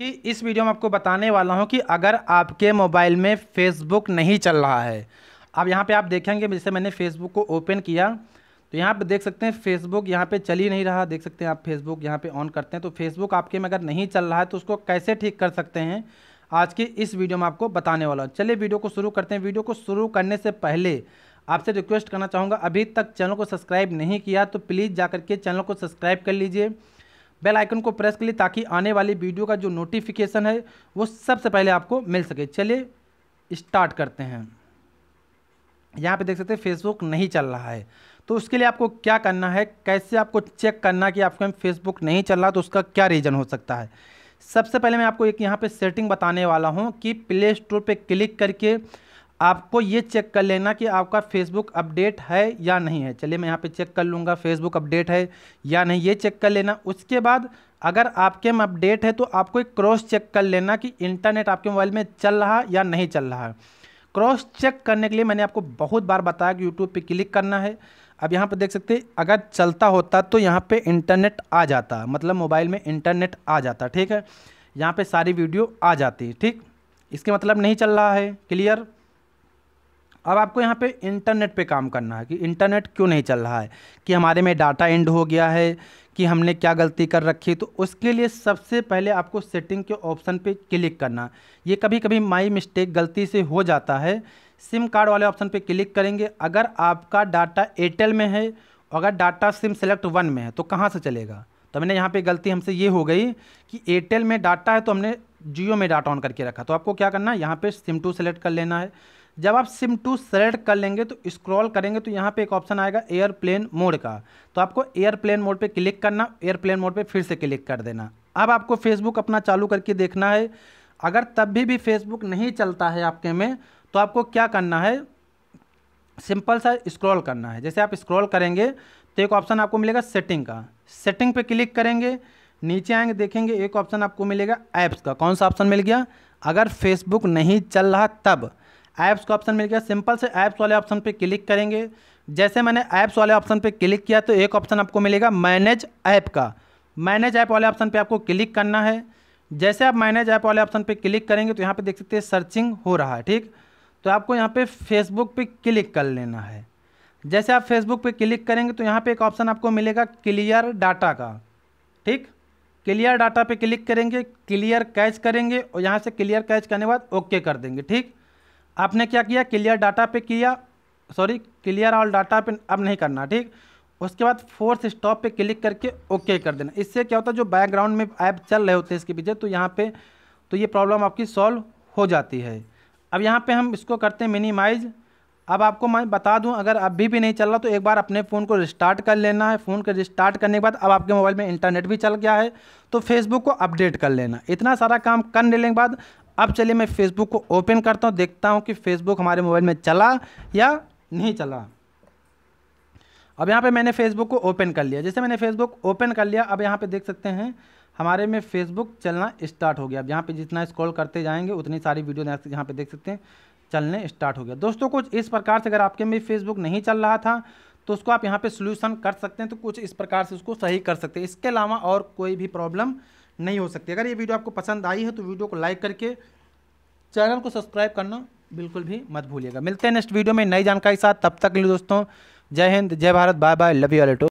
कि इस वीडियो में आपको बताने वाला हूँ कि अगर आपके मोबाइल में फेसबुक नहीं चल रहा है अब यहाँ पे आप देखेंगे जैसे मैंने फेसबुक को ओपन किया तो यहाँ पे देख सकते हैं फेसबुक यहाँ पे चल ही नहीं रहा देख सकते हैं आप फेसबुक यहाँ पे ऑन करते हैं तो फेसबुक आपके में अगर नहीं चल रहा है तो उसको कैसे ठीक कर सकते हैं आज की इस वीडियो में आपको बताने वाला हूँ चलिए वीडियो को शुरू करते हैं वीडियो को शुरू करने से पहले आपसे रिक्वेस्ट करना चाहूँगा अभी तक चैनल को सब्सक्राइब नहीं किया तो प्लीज़ जा के चैनल को सब्सक्राइब कर लीजिए बेल आइकन को प्रेस कर लिए ताकि आने वाली वीडियो का जो नोटिफिकेशन है वो सबसे पहले आपको मिल सके चलिए स्टार्ट करते हैं यहाँ पे देख सकते हैं फेसबुक नहीं चल रहा है तो उसके लिए आपको क्या करना है कैसे आपको चेक करना कि आपके फेसबुक नहीं चल रहा तो उसका क्या रीज़न हो सकता है सबसे पहले मैं आपको एक यहाँ पर सेटिंग बताने वाला हूँ कि प्ले स्टोर पर क्लिक करके आपको ये चेक कर लेना कि आपका फेसबुक अपडेट है या नहीं है चलिए मैं यहाँ पे चेक कर लूँगा फेसबुक अपडेट है या नहीं ये चेक कर लेना उसके बाद अगर आपके में अपडेट है तो आपको एक क्रॉस चेक कर लेना कि इंटरनेट आपके मोबाइल में चल रहा या नहीं चल रहा है क्रॉस चेक करने के लिए मैंने आपको बहुत बार बताया कि यूट्यूब पर क्लिक करना है अब यहाँ पर देख सकते अगर चलता होता तो यहाँ पर इंटरनेट आ जाता मतलब मोबाइल में इंटरनेट आ जाता ठीक है यहाँ पर सारी वीडियो आ जाती ठीक इसके मतलब नहीं चल रहा है क्लियर अब आपको यहाँ पे इंटरनेट पे काम करना है कि इंटरनेट क्यों नहीं चल रहा है कि हमारे में डाटा एंड हो गया है कि हमने क्या गलती कर रखी तो उसके लिए सबसे पहले आपको सेटिंग के ऑप्शन पे क्लिक करना ये कभी कभी माई मिस्टेक गलती से हो जाता है सिम कार्ड वाले ऑप्शन पे क्लिक करेंगे अगर आपका डाटा एयरटेल में है अगर डाटा सिम सेलेक्ट वन में है तो कहाँ से चलेगा तो मैंने यहाँ पर गलती हमसे ये हो गई कि एयरटेल में डाटा है तो हमने जियो में डाटा ऑन करके रखा तो आपको क्या करना है यहाँ पर सिम टू सेलेक्ट कर लेना है जब आप सिम टू सेलेक्ट कर लेंगे तो स्क्रॉल करेंगे तो यहाँ पे एक ऑप्शन आएगा एयरप्लेन मोड का तो आपको एयरप्लेन मोड पे क्लिक करना एयरप्लेन मोड पे फिर से क्लिक कर देना अब आपको फेसबुक अपना चालू करके देखना है अगर तब भी भी फेसबुक नहीं चलता है आपके में तो आपको क्या करना है सिंपल सा स्क्रॉल करना है जैसे आप स्क्रॉल करेंगे तो एक ऑप्शन आपको मिलेगा सेटिंग का सेटिंग पर क्लिक करेंगे नीचे आएंगे देखेंगे एक ऑप्शन आपको मिलेगा ऐप्स का कौन सा ऑप्शन मिल गया अगर फेसबुक नहीं चल रहा तब ऐप्स का ऑप्शन मिल गया सिंपल से ऐप्स वाले ऑप्शन पे क्लिक करेंगे जैसे मैंने ऐप्स वाले ऑप्शन पे क्लिक किया तो एक ऑप्शन आपको मिलेगा मैनेज ऐप का मैनेज ऐप वाले ऑप्शन पे आपको क्लिक करना है जैसे आप मैनेज ऐप वाले ऑप्शन पे क्लिक करेंगे तो यहाँ पे देख सकते हैं सर्चिंग हो रहा है ठीक तो आपको यहाँ पे फेसबुक पे क्लिक कर लेना है जैसे आप फेसबुक पे क्लिक करेंगे तो यहाँ पे एक ऑप्शन आपको मिलेगा क्लियर डाटा का ठीक क्लियर डाटा पे क्लिक करेंगे क्लियर कैच करेंगे और यहाँ से क्लियर कैच करने के बाद ओके कर देंगे ठीक आपने क्या किया क्लियर डाटा पे किया सॉरी क्लियर ऑल डाटा पे अब नहीं करना ठीक उसके बाद फोर्स स्टॉप पे क्लिक करके ओके कर देना इससे क्या होता है जो बैकग्राउंड में ऐप चल रहे होते हैं इसके पीछे तो यहाँ पे तो ये प्रॉब्लम आपकी सॉल्व हो जाती है अब यहाँ पे हम इसको करते हैं मिनिमाइज अब आपको मैं बता दूँ अगर अभी भी, भी नहीं चल रहा तो एक बार अपने फ़ोन को रिस्टार्ट कर लेना है फ़ोन को रिस्टार्ट करने के बाद अब आपके मोबाइल में इंटरनेट भी चल गया है तो फेसबुक को अपडेट कर लेना इतना सारा काम कर लेने के बाद अब चलिए मैं फेसबुक को ओपन करता हूँ देखता हूँ कि फेसबुक हमारे मोबाइल में चला या नहीं चला अब यहाँ पे मैंने फेसबुक को ओपन कर लिया जैसे मैंने फेसबुक ओपन कर लिया अब यहाँ पे देख सकते हैं हमारे में फेसबुक चलना स्टार्ट हो गया अब यहाँ पे जितना स्क्रॉल करते जाएंगे उतनी सारी वीडियो यहाँ पे देख सकते हैं चलने स्टार्ट हो गया दोस्तों कुछ इस प्रकार से अगर आपके में फेसबुक नहीं चल रहा था तो उसको आप यहाँ पर सोल्यूशन कर सकते हैं तो कुछ इस प्रकार से उसको सही कर सकते हैं इसके अलावा और कोई भी प्रॉब्लम नहीं हो सकती अगर ये वीडियो आपको पसंद आई है तो वीडियो को लाइक करके चैनल को सब्सक्राइब करना बिल्कुल भी मत भूलिएगा मिलते हैं नेक्स्ट वीडियो में नई जानकारी साथ तब तक के लिए दोस्तों जय हिंद जय Bharat bye bye love you अलेटो